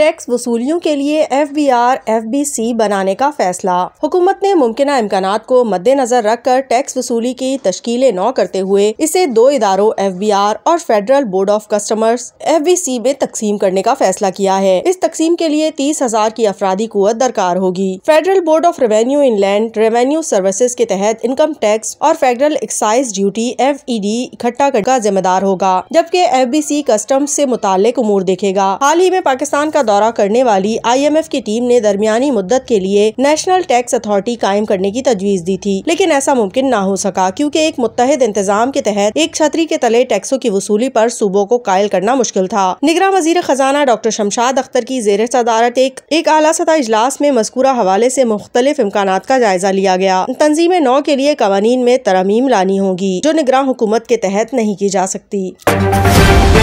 tax वसूलियों के लिए F B R F B C बनाने का फैसला हुकूमत ने मुमकिन इम्कान को मद्देनजर रखकर टैक्स वसूली की तश्कीलें नौ करते हुए इसे दो इदारों एफ बी आर और federal board of customers F B C में तकसीम करने का फैसला किया है इस तकसीम के लिए तीस हजार की अफराधी कुत दरकार होगी federal board of revenue inland revenue services के तहत इनकम टैक्स और federal excise duty F E D इकट्ठा करने का जिम्मेदार होगा जबकि एफ बी सी कस्टम ऐसी मुतल उमूर देखेगा हाल ही में पाकिस्तान का दौरा करने वाली आईएमएफ की टीम ने दरमियानी मुद्दत के लिए नेशनल टैक्स अथॉरिटी कायम करने की तजवीज दी थी लेकिन ऐसा मुमकिन न हो सका क्योंकि एक मुतहद इंतजाम के तहत एक छतरी के तले टैक्सों की वसूली पर सूबों को कायल करना मुश्किल था निगरान वजीर खजाना डॉक्टर शमशाद अख्तर की जेर सदारत एक, एक आला सतह इजलास में मस्कूरा हवाले ऐसी मुख्तलिफ इम्कान का जायजा लिया गया तंजीम नौ के लिए कवानीन में तरमीम लानी होगी जो निगरान हुकूमत के तहत नहीं की जा सकती